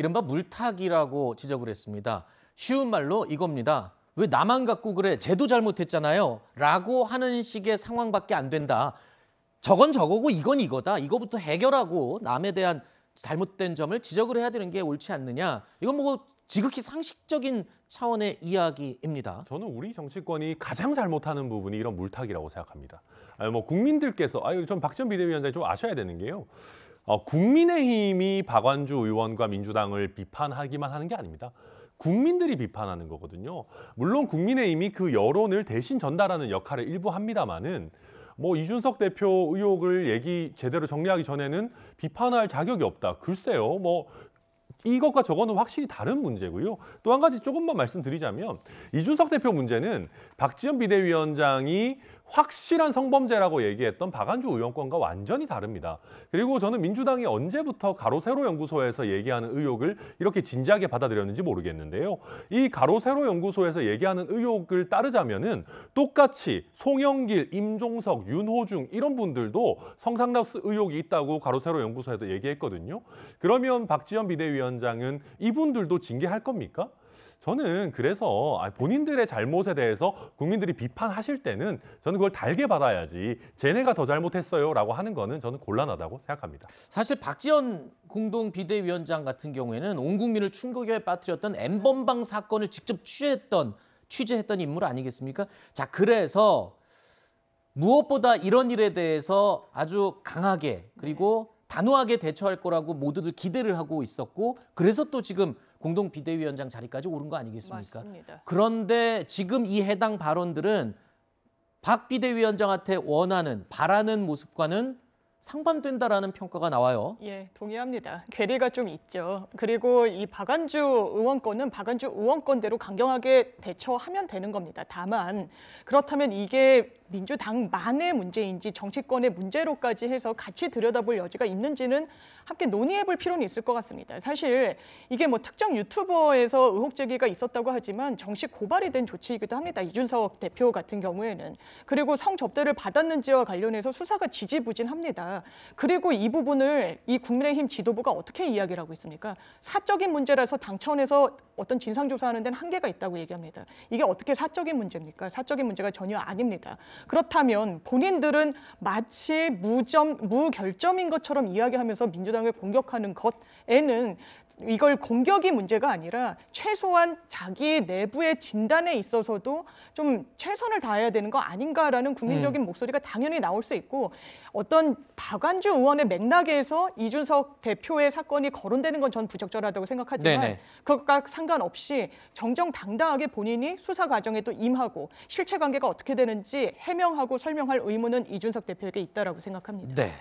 이른바 물타기라고 지적을 했습니다. 쉬운 말로 이겁니다. 왜 나만 갖고 그래? 제도 잘못했잖아요. 라고 하는 식의 상황밖에 안 된다. 저건 저거고 이건 이거다. 이거부터 해결하고 남에 대한 잘못된 점을 지적을 해야 되는 게 옳지 않느냐. 이건 뭐 지극히 상식적인 차원의 이야기입니다. 저는 우리 정치권이 가장 잘못하는 부분이 이런 물타기라고 생각합니다. 아니 뭐 국민들께서 아유 전 박전 비대위원장이 좀 아셔야 되는 게요. 어, 국민의힘이 박완주 의원과 민주당을 비판하기만 하는 게 아닙니다. 국민들이 비판하는 거거든요. 물론 국민의힘이 그 여론을 대신 전달하는 역할을 일부 합니다마는 뭐 이준석 대표 의혹을 얘기 제대로 정리하기 전에는 비판할 자격이 없다. 글쎄요. 뭐 이것과 저거는 확실히 다른 문제고요. 또 한 가지 조금만 말씀드리자면 이준석 대표 문제는 박지원 비대위원장이 확실한 성범죄라고 얘기했던 박안주 의원권과 완전히 다릅니다. 그리고 저는 민주당이 언제부터 가로세로연구소에서 얘기하는 의혹을 이렇게 진지하게 받아들였는지 모르겠는데요. 이 가로세로연구소에서 얘기하는 의혹을 따르자면은 똑같이 송영길, 임종석, 윤호중 이런 분들도 성상납스 의혹이 있다고 가로세로연구소에도 얘기했거든요. 그러면 박지원 비대위원장은 이분들도 징계할 겁니까? 저는 그래서 아, 본인들의 잘못에 대해서 국민들이 비판하실 때는 저는 그걸 달게 받아야지 쟤네가 더 잘못했어요라고 하는 거는 저는 곤란하다고 생각합니다. 사실 박지원 공동 비대위원장 같은 경우에는 온 국민을 충격에 빠뜨렸던 엠번방 사건을 직접 취했던 취재했던 인물 아니겠습니까? 자 그래서 무엇보다 이런 일에 대해서 아주 강하게 그리고 네. 단호하게 대처할 거라고 모두들 기대를 하고 있었고 그래서 또 지금 공동 비대위원장 자리까지 오른 거 아니겠습니까? 맞습니다. 그런데 지금 이 해당 발언들은 박 비대위원장한테 원하는 바라는 모습과는 상반된다라는 평가가 나와요. 예, 동의합니다. 괴리가 좀 있죠. 그리고 이 박안주 의원권은 박안주 의원권대로 강경하게 대처하면 되는 겁니다. 다만 그렇다면 이게 민주당만의 문제인지 정치권의 문제로까지 해서 같이 들여다볼 여지가 있는지는 함께 논의해볼 필요는 있을 것 같습니다. 사실 이게 뭐 특정 유튜버에서 의혹 제기가 있었다고 하지만 정식 고발이 된 조치이기도 합니다. 이준석 대표 같은 경우에는 그리고 성접대를 받았는지와 관련해서 수사가 지지부진합니다. 그리고 이 부분을 이 국민의힘 지도부가 어떻게 이야기를 하고 있습니까? 사적인 문제라서 당 차원에서 어떤 진상조사하는 데는 한계가 있다고 얘기합니다. 이게 어떻게 사적인 문제입니까? 사적인 문제가 전혀 아닙니다. 그렇다면 본인들은 마치 무점, 무결점인 것처럼 이야기하면서 민주당을 공격하는 것에는 이걸 공격이 문제가 아니라 최소한 자기 내부의 진단에 있어서도 좀 최선을 다해야 되는 거 아닌가라는 국민적인 음. 목소리가 당연히 나올 수 있고 어떤 박완주 의원의 맥락에서 이준석 대표의 사건이 거론되는 건 전 부적절하다고 생각하지만 네네. 그것과 상관없이 정정당당하게 본인이 수사 과정에 도 임하고 실체 관계가 어떻게 되는지 해명하고 설명할 의무는 이준석 대표에게 있다라고 생각합니다. 네.